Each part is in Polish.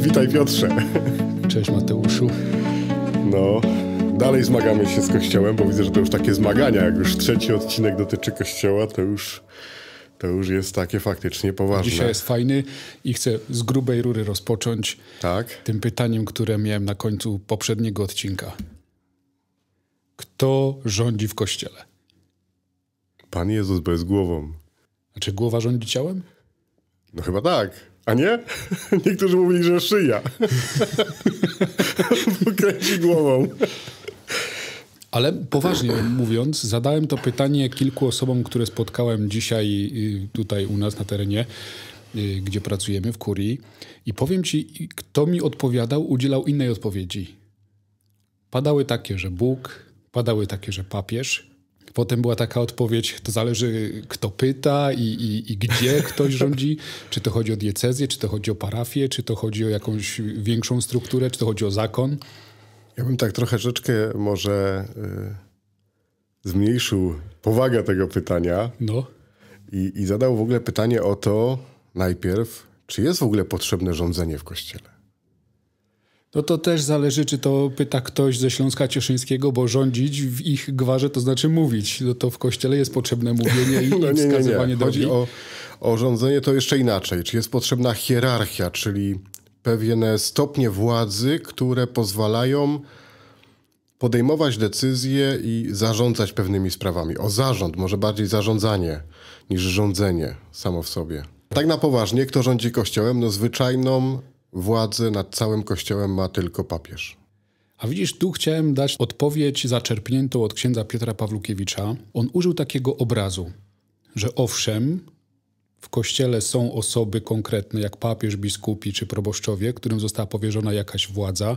Witaj Piotrze. Cześć Mateuszu. No, dalej zmagamy się z kościołem, bo widzę, że to już takie zmagania. Jak już trzeci odcinek dotyczy kościoła, to już, to już jest takie faktycznie poważne. Dzisiaj jest fajny i chcę z grubej rury rozpocząć tak? tym pytaniem, które miałem na końcu poprzedniego odcinka. Kto rządzi w kościele? Pan Jezus bez głową. Znaczy głowa rządzi ciałem? No chyba tak. A nie? Niektórzy mówili, że szyja. Pokręci głową. Ale poważnie mówiąc, zadałem to pytanie kilku osobom, które spotkałem dzisiaj y, tutaj u nas na terenie, y, gdzie pracujemy w Kurii. I powiem ci, kto mi odpowiadał, udzielał innej odpowiedzi. Padały takie, że Bóg, padały takie, że papież. Potem była taka odpowiedź, to zależy kto pyta i, i, i gdzie ktoś rządzi, czy to chodzi o diecezję, czy to chodzi o parafię, czy to chodzi o jakąś większą strukturę, czy to chodzi o zakon. Ja bym tak trochę może y, zmniejszył powagę tego pytania no. i, i zadał w ogóle pytanie o to najpierw, czy jest w ogóle potrzebne rządzenie w Kościele. No to też zależy, czy to pyta ktoś ze Śląska Cieszyńskiego, bo rządzić w ich gwarze to znaczy mówić. No to w kościele jest potrzebne mówienie i, no i wskazywanie nie, nie, nie. Chodzi o, o rządzenie to jeszcze inaczej. Czy jest potrzebna hierarchia, czyli pewne stopnie władzy, które pozwalają podejmować decyzje i zarządzać pewnymi sprawami. O zarząd, może bardziej zarządzanie niż rządzenie samo w sobie. Tak na poważnie, kto rządzi kościołem? No zwyczajną władzę nad całym Kościołem ma tylko papież. A widzisz, tu chciałem dać odpowiedź zaczerpniętą od księdza Piotra Pawlukiewicza. On użył takiego obrazu, że owszem, w kościele są osoby konkretne, jak papież, biskupi czy proboszczowie, którym została powierzona jakaś władza,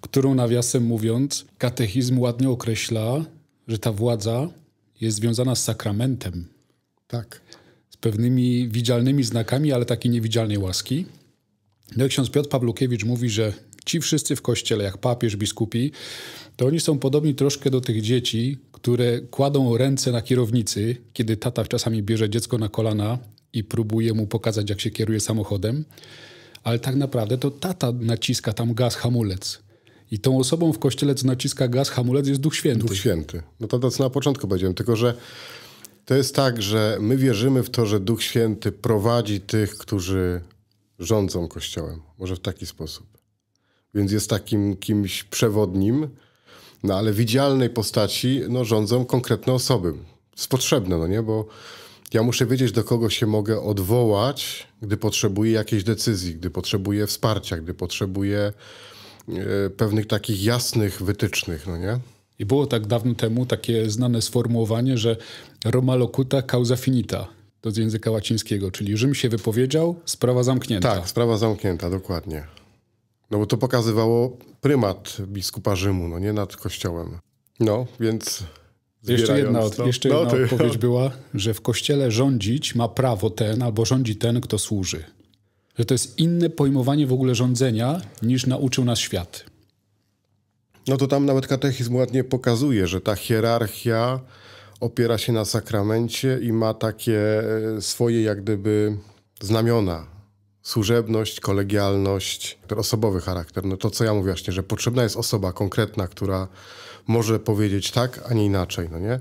którą nawiasem mówiąc, katechizm ładnie określa, że ta władza jest związana z sakramentem. Tak. Z pewnymi widzialnymi znakami, ale takiej niewidzialnej łaski. No ksiądz Piotr Pawlukiewicz mówi, że ci wszyscy w kościele, jak papież, biskupi, to oni są podobni troszkę do tych dzieci, które kładą ręce na kierownicy, kiedy tata czasami bierze dziecko na kolana i próbuje mu pokazać, jak się kieruje samochodem, ale tak naprawdę to tata naciska tam gaz, hamulec. I tą osobą w kościele, co naciska gaz, hamulec, jest Duch Święty. Duch Święty. No to, to co na początku powiedziałem, tylko że to jest tak, że my wierzymy w to, że Duch Święty prowadzi tych, którzy rządzą Kościołem. Może w taki sposób. Więc jest takim kimś przewodnim, no ale widzialnej postaci no, rządzą konkretne osoby. Jest potrzebne, no nie? Bo ja muszę wiedzieć, do kogo się mogę odwołać, gdy potrzebuję jakiejś decyzji, gdy potrzebuję wsparcia, gdy potrzebuję e, pewnych takich jasnych wytycznych, no nie? I było tak dawno temu takie znane sformułowanie, że Roma locuta causa finita to z języka łacińskiego, czyli Rzym się wypowiedział, sprawa zamknięta. Tak, sprawa zamknięta, dokładnie. No bo to pokazywało prymat biskupa Rzymu, no nie nad kościołem. No, więc... Jeszcze jedna, od, to, jeszcze no jedna no, ty, odpowiedź no. była, że w kościele rządzić ma prawo ten albo rządzi ten, kto służy. Że to jest inne pojmowanie w ogóle rządzenia niż nauczył nas świat. No to tam nawet katechizm ładnie pokazuje, że ta hierarchia opiera się na sakramencie i ma takie e, swoje jak gdyby znamiona. Służebność, kolegialność, osobowy charakter. No to, co ja mówię właśnie, że potrzebna jest osoba konkretna, która może powiedzieć tak, a nie inaczej, no nie?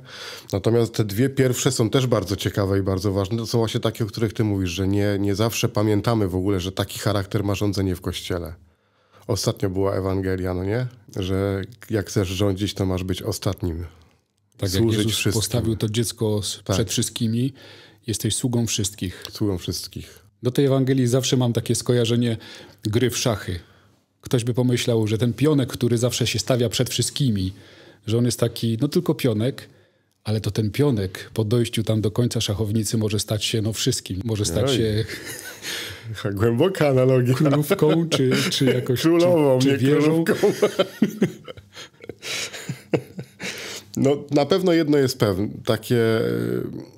Natomiast te dwie pierwsze są też bardzo ciekawe i bardzo ważne. To są właśnie takie, o których ty mówisz, że nie, nie zawsze pamiętamy w ogóle, że taki charakter ma rządzenie w Kościele. Ostatnio była Ewangelia, no nie? Że jak chcesz rządzić, to masz być ostatnim. Tak Służyć jak Jezus wszystkim. postawił to dziecko tak. przed wszystkimi, jesteś sługą wszystkich. Sługą wszystkich. Do tej Ewangelii zawsze mam takie skojarzenie gry w szachy. Ktoś by pomyślał, że ten pionek, który zawsze się stawia przed wszystkimi, że on jest taki, no tylko pionek, ale to ten pionek po dojściu tam do końca szachownicy może stać się no wszystkim. Może stać Oj. się... Głęboka analogia. Królówką, czy, czy jakoś... Królową, czy, czy nie królówką. No, na pewno jedno jest pewne, takie e,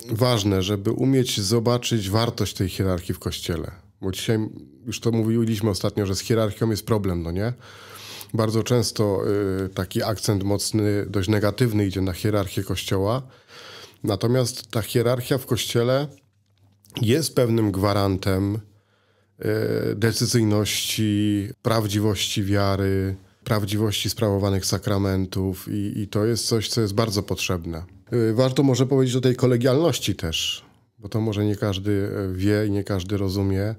ważne, żeby umieć zobaczyć wartość tej hierarchii w kościele. Bo dzisiaj już to mówiliśmy ostatnio, że z hierarchią jest problem, no nie? Bardzo często y, taki akcent mocny, dość negatywny idzie na hierarchię kościoła. Natomiast ta hierarchia w kościele jest pewnym gwarantem y, decyzyjności, prawdziwości wiary, prawdziwości sprawowanych sakramentów i, i to jest coś, co jest bardzo potrzebne. Y, warto może powiedzieć o tej kolegialności też, bo to może nie każdy e, wie i nie każdy rozumie,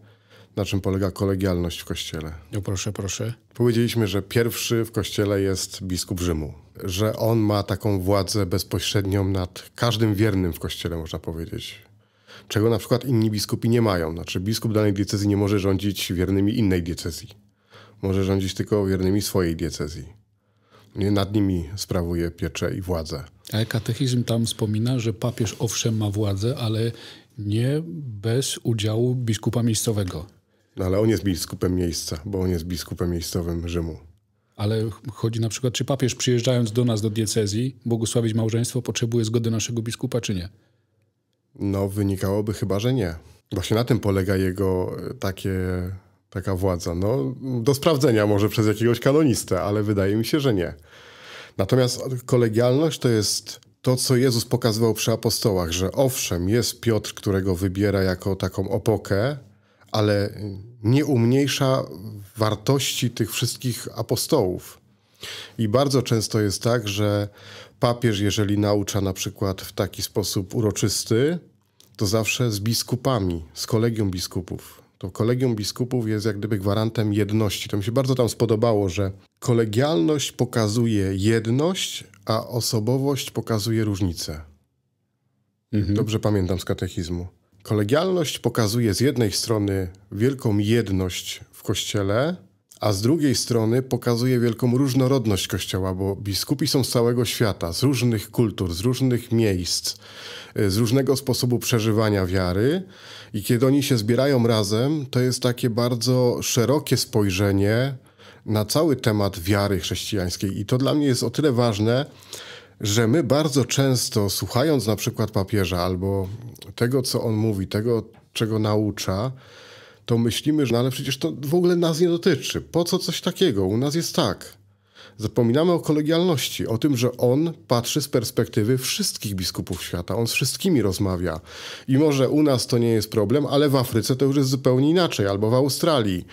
na czym polega kolegialność w kościele. No proszę, proszę. Powiedzieliśmy, że pierwszy w kościele jest biskup Rzymu, że on ma taką władzę bezpośrednią nad każdym wiernym w kościele, można powiedzieć. Czego na przykład inni biskupi nie mają. Znaczy, biskup danej diecezji nie może rządzić wiernymi innej diecezji może rządzić tylko wiernymi swojej diecezji. nie Nad nimi sprawuje pieczę i władzę. Ale katechizm tam wspomina, że papież owszem ma władzę, ale nie bez udziału biskupa miejscowego. No ale on jest biskupem miejsca, bo on jest biskupem miejscowym Rzymu. Ale chodzi na przykład, czy papież przyjeżdżając do nas, do diecezji, błogosławić małżeństwo, potrzebuje zgody naszego biskupa, czy nie? No, wynikałoby chyba, że nie. Właśnie na tym polega jego e, takie taka władza? No, do sprawdzenia może przez jakiegoś kanonistę, ale wydaje mi się, że nie. Natomiast kolegialność to jest to, co Jezus pokazywał przy apostołach, że owszem, jest Piotr, którego wybiera jako taką opokę, ale nie umniejsza wartości tych wszystkich apostołów. I bardzo często jest tak, że papież, jeżeli naucza na przykład w taki sposób uroczysty, to zawsze z biskupami, z kolegium biskupów to kolegium biskupów jest jak gdyby gwarantem jedności. To mi się bardzo tam spodobało, że kolegialność pokazuje jedność, a osobowość pokazuje różnice. Mhm. Dobrze pamiętam z katechizmu. Kolegialność pokazuje z jednej strony wielką jedność w kościele, a z drugiej strony pokazuje wielką różnorodność Kościoła, bo biskupi są z całego świata, z różnych kultur, z różnych miejsc, y, z różnego sposobu przeżywania wiary. I kiedy oni się zbierają razem, to jest takie bardzo szerokie spojrzenie na cały temat wiary chrześcijańskiej. I to dla mnie jest o tyle ważne, że my bardzo często, słuchając na przykład papieża albo tego, co on mówi, tego, czego naucza, to myślimy, że no ale przecież to w ogóle nas nie dotyczy. Po co coś takiego? U nas jest tak. Zapominamy o kolegialności, o tym, że on patrzy z perspektywy wszystkich biskupów świata, on z wszystkimi rozmawia. I może u nas to nie jest problem, ale w Afryce to już jest zupełnie inaczej, albo w Australii,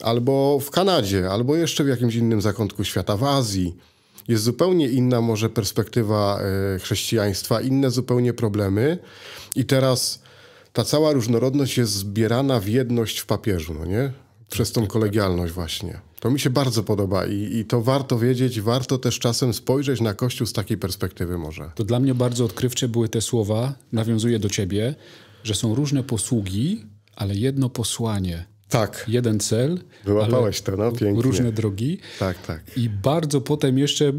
albo w Kanadzie, albo jeszcze w jakimś innym zakątku świata, w Azji. Jest zupełnie inna może perspektywa e, chrześcijaństwa, inne zupełnie problemy. I teraz ta cała różnorodność jest zbierana w jedność w papieżu, no nie? Przez tą kolegialność właśnie. To mi się bardzo podoba i, i to warto wiedzieć, warto też czasem spojrzeć na Kościół z takiej perspektywy może. To dla mnie bardzo odkrywcze były te słowa, nawiązuję do ciebie, że są różne posługi, ale jedno posłanie. Tak. Jeden cel. Wyłapałeś to, no pięknie. Różne drogi. Tak, tak. I bardzo potem jeszcze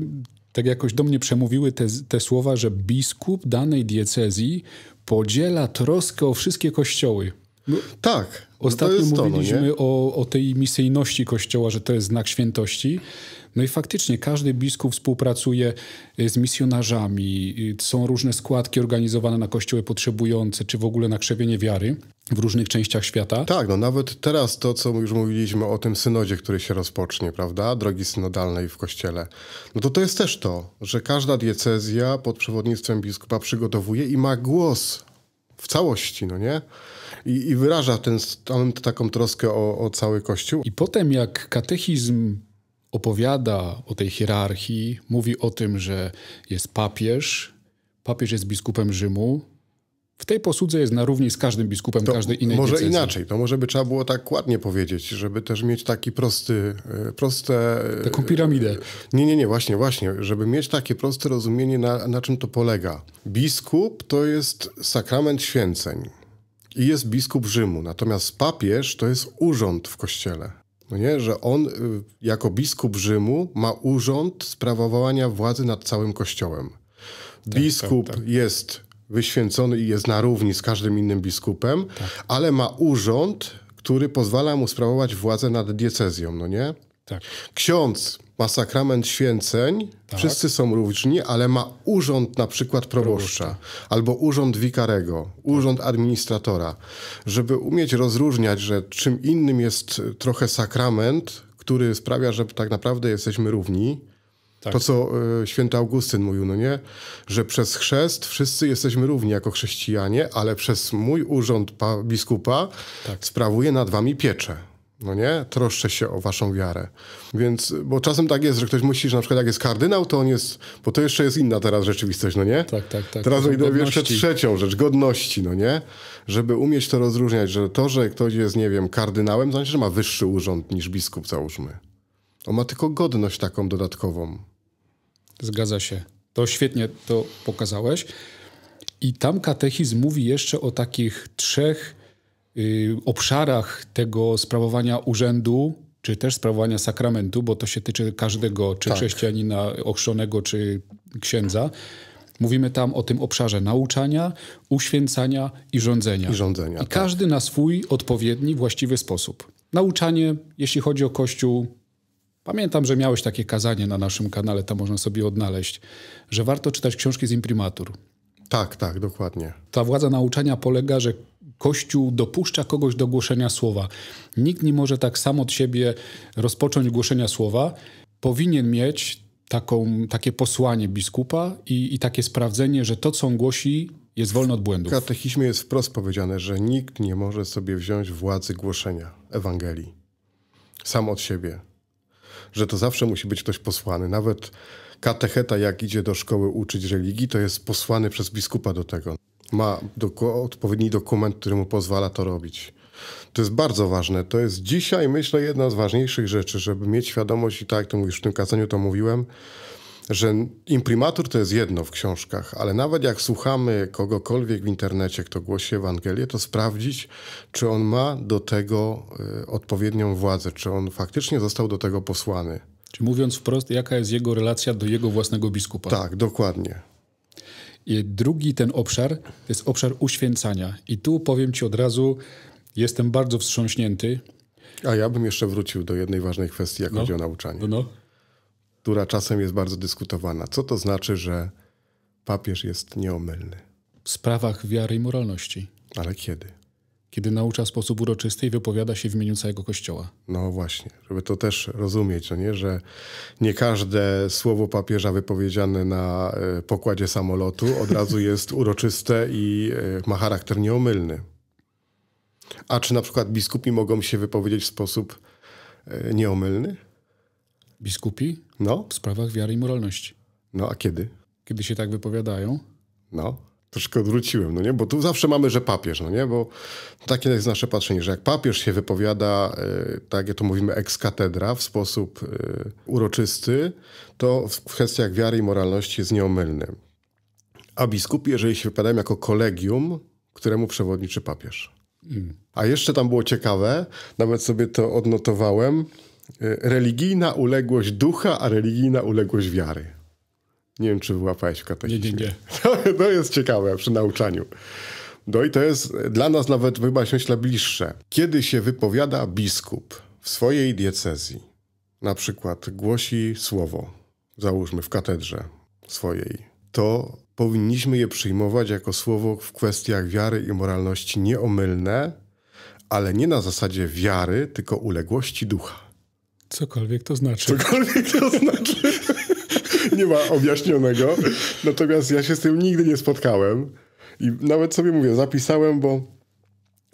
tak jakoś do mnie przemówiły te, te słowa, że biskup danej diecezji podziela troskę o wszystkie kościoły. No, tak. No Ostatnio to mówiliśmy to, no, o, o tej misyjności Kościoła, że to jest znak świętości, no i faktycznie każdy biskup współpracuje y, z misjonarzami, y, są różne składki organizowane na kościoły potrzebujące, czy w ogóle na krzewienie wiary w różnych częściach świata. Tak, no nawet teraz to, co już mówiliśmy o tym synodzie, który się rozpocznie, prawda, drogi synodalnej w kościele, no to to jest też to, że każda diecezja pod przewodnictwem biskupa przygotowuje i ma głos w całości, no nie? I, i wyraża ten, taką troskę o, o cały Kościół. I potem jak katechizm opowiada o tej hierarchii, mówi o tym, że jest papież, papież jest biskupem Rzymu. W tej posłudze jest na równi z każdym biskupem to każdej innej Może inaczej, to może by trzeba było tak ładnie powiedzieć, żeby też mieć taki prosty, e, proste... E, Taką piramidę. Nie, nie, nie, właśnie, właśnie, żeby mieć takie proste rozumienie, na, na czym to polega. Biskup to jest sakrament święceń i jest biskup Rzymu, natomiast papież to jest urząd w kościele. No nie, że on y, jako biskup Rzymu ma urząd sprawowania władzy nad całym kościołem. Tak, biskup tak, tak, tak. jest wyświęcony i jest na równi z każdym innym biskupem, tak. ale ma urząd, który pozwala mu sprawować władzę nad diecezją, no nie? Tak. Ksiądz ma sakrament święceń, tak. wszyscy są różni, ale ma urząd na przykład proboszcza, proboszcza. albo urząd wikarego, urząd tak. administratora. Żeby umieć rozróżniać, że czym innym jest trochę sakrament, który sprawia, że tak naprawdę jesteśmy równi, tak. To, co y, święty Augustyn mówił, no nie? Że przez chrzest wszyscy jesteśmy równi jako chrześcijanie, ale przez mój urząd biskupa tak. sprawuję nad wami pieczę no nie? Troszczę się o waszą wiarę. Więc, bo czasem tak jest, że ktoś myśli, że na przykład jak jest kardynał, to on jest, bo to jeszcze jest inna teraz rzeczywistość, no nie? Tak, tak, tak. Teraz idę jeszcze trzecią rzecz, godności, no nie? Żeby umieć to rozróżniać, że to, że ktoś jest, nie wiem, kardynałem, znaczy, że ma wyższy urząd niż biskup, załóżmy. On ma tylko godność taką dodatkową. Zgadza się. To świetnie to pokazałeś. I tam katechizm mówi jeszcze o takich trzech Y, obszarach tego sprawowania urzędu, czy też sprawowania sakramentu, bo to się tyczy każdego, czy tak. chrześcijanina ochrzonego, czy księdza. Mówimy tam o tym obszarze nauczania, uświęcania i rządzenia. I, rządzenia, I tak. każdy na swój odpowiedni, właściwy sposób. Nauczanie, jeśli chodzi o Kościół, pamiętam, że miałeś takie kazanie na naszym kanale, tam można sobie odnaleźć, że warto czytać książki z imprimatur. Tak, tak, dokładnie. Ta władza nauczania polega, że Kościół dopuszcza kogoś do głoszenia słowa. Nikt nie może tak sam od siebie rozpocząć głoszenia słowa. Powinien mieć taką, takie posłanie biskupa i, i takie sprawdzenie, że to, co on głosi, jest wolne od błędów. W katechizmie jest wprost powiedziane, że nikt nie może sobie wziąć władzy głoszenia Ewangelii sam od siebie. Że to zawsze musi być ktoś posłany. Nawet katecheta, jak idzie do szkoły uczyć religii, to jest posłany przez biskupa do tego ma doku odpowiedni dokument, który mu pozwala to robić. To jest bardzo ważne. To jest dzisiaj, myślę, jedna z ważniejszych rzeczy, żeby mieć świadomość, i tak jak to mówisz, w tym kazaniu to mówiłem, że imprimatur to jest jedno w książkach, ale nawet jak słuchamy kogokolwiek w internecie, kto głosi Ewangelię, to sprawdzić, czy on ma do tego y, odpowiednią władzę, czy on faktycznie został do tego posłany. Czy mówiąc wprost, jaka jest jego relacja do jego własnego biskupa? Tak, dokładnie. I drugi ten obszar to jest obszar uświęcania. I tu powiem ci od razu, jestem bardzo wstrząśnięty. A ja bym jeszcze wrócił do jednej ważnej kwestii, jak no. chodzi o nauczanie. No, Która czasem jest bardzo dyskutowana. Co to znaczy, że papież jest nieomylny? W sprawach wiary i moralności. Ale kiedy? kiedy naucza w sposób uroczysty i wypowiada się w imieniu całego Kościoła. No właśnie, żeby to też rozumieć, no nie? że nie każde słowo papieża wypowiedziane na e, pokładzie samolotu od razu jest uroczyste i e, ma charakter nieomylny. A czy na przykład biskupi mogą się wypowiedzieć w sposób e, nieomylny? Biskupi? No. W sprawach wiary i moralności. No, a kiedy? Kiedy się tak wypowiadają. No troszkę odwróciłem, no nie? Bo tu zawsze mamy, że papież, no nie? Bo takie jest nasze patrzenie, że jak papież się wypowiada, e, tak jak to mówimy, ex katedra w sposób e, uroczysty, to w kwestiach wiary i moralności jest nieomylny. A biskupi, jeżeli się wypowiadają jako kolegium, któremu przewodniczy papież. Mm. A jeszcze tam było ciekawe, nawet sobie to odnotowałem, e, religijna uległość ducha, a religijna uległość wiary. Nie wiem, czy wyłapałeś w katechizmie. Nie, nie, nie. To, to jest ciekawe przy nauczaniu. No i to jest dla nas nawet chyba myślę bliższe. Kiedy się wypowiada biskup w swojej diecezji, na przykład głosi słowo, załóżmy w katedrze swojej, to powinniśmy je przyjmować jako słowo w kwestiach wiary i moralności nieomylne, ale nie na zasadzie wiary, tylko uległości ducha. Cokolwiek to znaczy. Cokolwiek to znaczy. nie ma objaśnionego. Natomiast ja się z tym nigdy nie spotkałem. I nawet sobie mówię, zapisałem, bo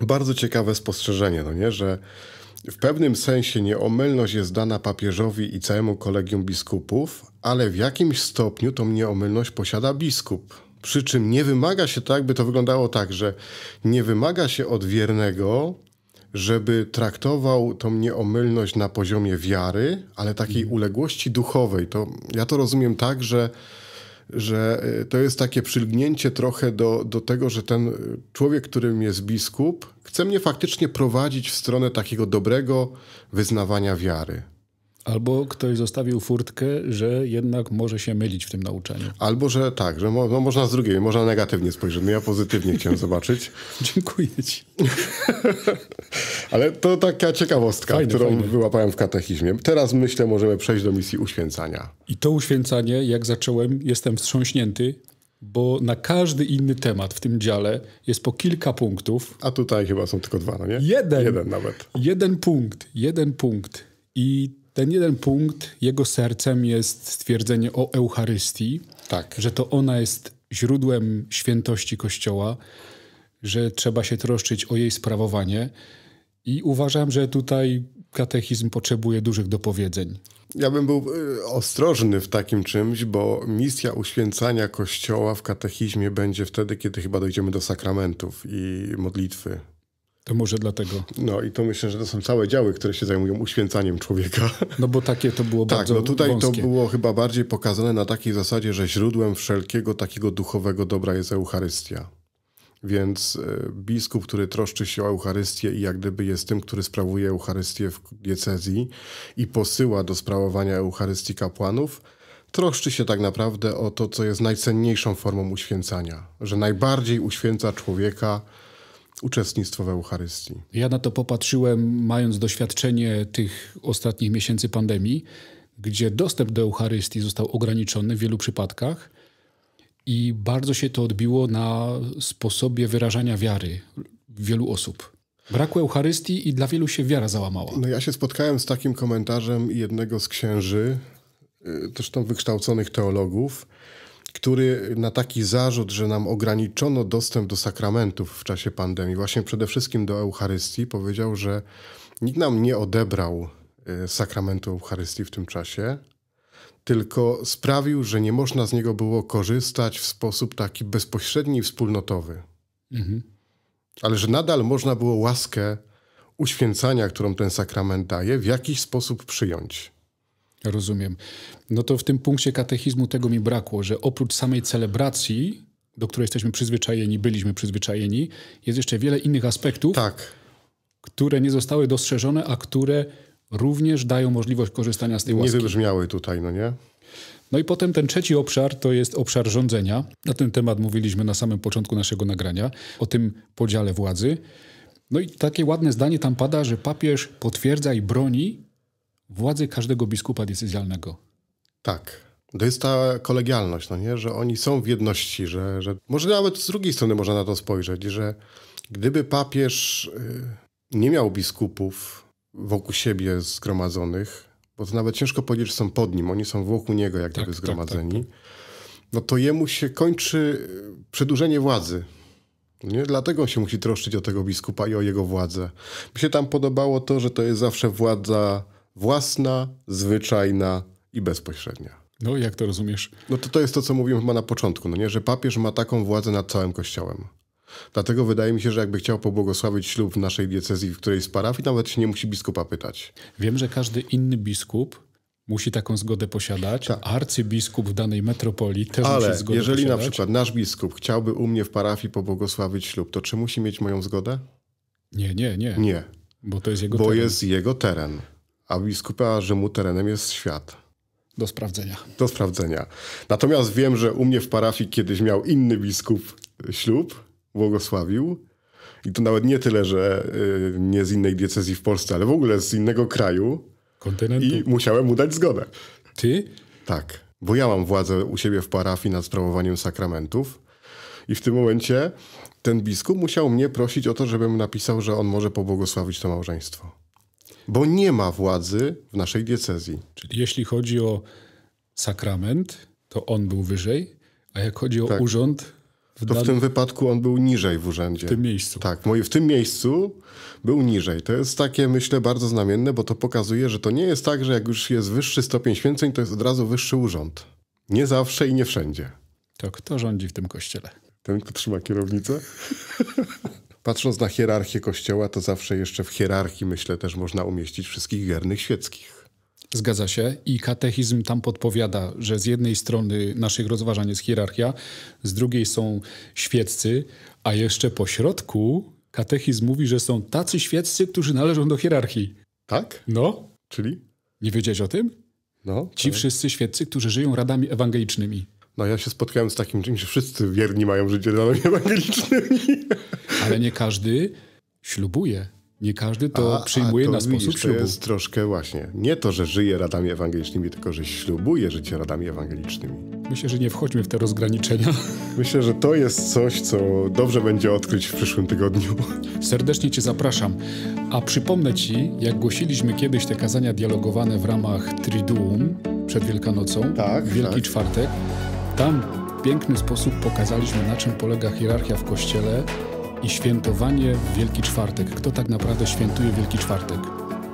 bardzo ciekawe spostrzeżenie, no nie, że w pewnym sensie nieomylność jest dana papieżowi i całemu kolegium biskupów, ale w jakimś stopniu tą nieomylność posiada biskup. Przy czym nie wymaga się tak, by to wyglądało tak, że nie wymaga się od wiernego żeby traktował tą nieomylność na poziomie wiary, ale takiej mhm. uległości duchowej. To ja to rozumiem tak, że, że e, to jest takie przylgnięcie trochę do, do tego, że ten e, człowiek, którym jest biskup, chce mnie faktycznie prowadzić w stronę takiego dobrego wyznawania wiary. Albo ktoś zostawił furtkę, że jednak może się mylić w tym nauczaniu. Albo, że tak, że mo no, można z drugiej, można negatywnie spojrzeć. No ja pozytywnie chciałem zobaczyć. Dziękuję ci. Ale to taka ciekawostka, fajne, którą fajne. wyłapałem w katechizmie. Teraz myślę, możemy przejść do misji uświęcania. I to uświęcanie, jak zacząłem, jestem wstrząśnięty, bo na każdy inny temat w tym dziale jest po kilka punktów. A tutaj chyba są tylko dwa, no nie? Jeden. Jeden nawet. Jeden punkt, jeden punkt. I ten jeden punkt, jego sercem jest stwierdzenie o Eucharystii, tak. że to ona jest źródłem świętości Kościoła, że trzeba się troszczyć o jej sprawowanie. I uważam, że tutaj katechizm potrzebuje dużych dopowiedzeń. Ja bym był e, ostrożny w takim czymś, bo misja uświęcania Kościoła w katechizmie będzie wtedy, kiedy chyba dojdziemy do sakramentów i modlitwy. To może dlatego. No i to myślę, że to są całe działy, które się zajmują uświęcaniem człowieka. No bo takie to było tak, bardzo Tak, no tutaj wąskie. to było chyba bardziej pokazane na takiej zasadzie, że źródłem wszelkiego takiego duchowego dobra jest Eucharystia. Więc e, biskup, który troszczy się o Eucharystię i jak gdyby jest tym, który sprawuje Eucharystię w diecezji i posyła do sprawowania Eucharystii kapłanów, troszczy się tak naprawdę o to, co jest najcenniejszą formą uświęcania. Że najbardziej uświęca człowieka uczestnictwo w Eucharystii. Ja na to popatrzyłem, mając doświadczenie tych ostatnich miesięcy pandemii, gdzie dostęp do Eucharystii został ograniczony w wielu przypadkach i bardzo się to odbiło na sposobie wyrażania wiary wielu osób. Brakło Eucharystii i dla wielu się wiara załamała. No ja się spotkałem z takim komentarzem jednego z księży, y, zresztą wykształconych teologów, który na taki zarzut, że nam ograniczono dostęp do sakramentów w czasie pandemii, właśnie przede wszystkim do Eucharystii, powiedział, że nikt nam nie odebrał y, sakramentu Eucharystii w tym czasie, tylko sprawił, że nie można z niego było korzystać w sposób taki bezpośredni i wspólnotowy. Mhm. Ale że nadal można było łaskę uświęcania, którą ten sakrament daje, w jakiś sposób przyjąć. Rozumiem. No to w tym punkcie katechizmu tego mi brakło, że oprócz samej celebracji, do której jesteśmy przyzwyczajeni, byliśmy przyzwyczajeni, jest jeszcze wiele innych aspektów, tak. które nie zostały dostrzeżone, a które również dają możliwość korzystania z tej łaski. Nie wybrzmiały tutaj, no nie? No i potem ten trzeci obszar to jest obszar rządzenia. Na ten temat mówiliśmy na samym początku naszego nagrania, o tym podziale władzy. No i takie ładne zdanie tam pada, że papież potwierdza i broni władzy każdego biskupa decyzjalnego. Tak. To jest ta kolegialność, no nie? że oni są w jedności, że, że może nawet z drugiej strony można na to spojrzeć, że gdyby papież y, nie miał biskupów wokół siebie zgromadzonych, bo to nawet ciężko powiedzieć, że są pod nim, oni są wokół niego jak gdyby tak, tak, tak zgromadzeni, tak, tak, no to jemu się kończy y, przedłużenie władzy. No nie? Dlatego on się musi troszczyć o tego biskupa i o jego władzę. Mi się tam podobało to, że to jest zawsze władza własna, zwyczajna i bezpośrednia. No jak to rozumiesz? No to to jest to, co mówiłem chyba na początku, no nie? że papież ma taką władzę nad całym Kościołem. Dlatego wydaje mi się, że jakby chciał pobłogosławić ślub w naszej diecezji, w którejś z parafii, nawet się nie musi biskupa pytać. Wiem, że każdy inny biskup musi taką zgodę posiadać. Ta. Arcybiskup w danej metropolii też Ale musi zgodę jeżeli posiadać. na przykład nasz biskup chciałby u mnie w parafii pobłogosławić ślub, to czy musi mieć moją zgodę? Nie, nie, nie. Nie. Bo to jest jego Bo teren. jest jego teren a biskupa Rzymu terenem jest świat. Do sprawdzenia. Do sprawdzenia. Natomiast wiem, że u mnie w parafii kiedyś miał inny biskup ślub, błogosławił. I to nawet nie tyle, że y, nie z innej diecezji w Polsce, ale w ogóle z innego kraju. Kontynentu. I musiałem mu dać zgodę. Ty? Tak. Bo ja mam władzę u siebie w parafii nad sprawowaniem sakramentów. I w tym momencie ten biskup musiał mnie prosić o to, żebym napisał, że on może pobłogosławić to małżeństwo. Bo nie ma władzy w naszej diecezji. Czyli jeśli chodzi o sakrament, to on był wyżej, a jak chodzi o tak. urząd, w to w tym wypadku on był niżej w urzędzie. W tym miejscu. Tak, w tym miejscu był niżej. To jest takie, myślę, bardzo znamienne, bo to pokazuje, że to nie jest tak, że jak już jest wyższy stopień święceń, to jest od razu wyższy urząd. Nie zawsze i nie wszędzie. To kto rządzi w tym kościele? Ten, kto trzyma kierownicę. Patrząc na hierarchię kościoła, to zawsze jeszcze w hierarchii, myślę, też można umieścić wszystkich wiernych świeckich. Zgadza się i katechizm tam podpowiada, że z jednej strony naszych rozważań jest hierarchia, z drugiej są świeccy, a jeszcze po środku katechizm mówi, że są tacy świeccy, którzy należą do hierarchii. Tak? No. Czyli? Nie wiedziałeś o tym? No. Ci tak. wszyscy świeccy, którzy żyją radami ewangelicznymi. No ja się spotkałem z takim czymś, że wszyscy wierni mają życie dalej ewangelicznymi. Ale nie każdy ślubuje. Nie każdy to a, przyjmuje a to na sposób widzisz, ślubu. To jest troszkę właśnie. Nie to, że żyje radami ewangelicznymi, tylko że ślubuje życie radami ewangelicznymi. Myślę, że nie wchodźmy w te rozgraniczenia. Myślę, że to jest coś, co dobrze będzie odkryć w przyszłym tygodniu. Serdecznie Cię zapraszam. A przypomnę Ci, jak głosiliśmy kiedyś te kazania dialogowane w ramach Triduum przed Wielkanocą, tak, Wielki tak. Czwartek. Tam w piękny sposób pokazaliśmy, na czym polega hierarchia w Kościele i świętowanie w Wielki Czwartek. Kto tak naprawdę świętuje Wielki Czwartek?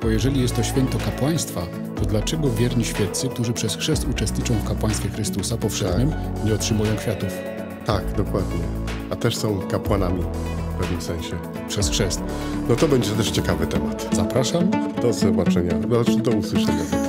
Bo jeżeli jest to święto kapłaństwa, to dlaczego wierni świeccy, którzy przez chrzest uczestniczą w kapłaństwie Chrystusa powszechnym, tak. nie otrzymują kwiatów? Tak, dokładnie. A też są kapłanami w pewnym sensie. Przez chrzest. No to będzie też ciekawy temat. Zapraszam. Do zobaczenia. Do, do usłyszenia.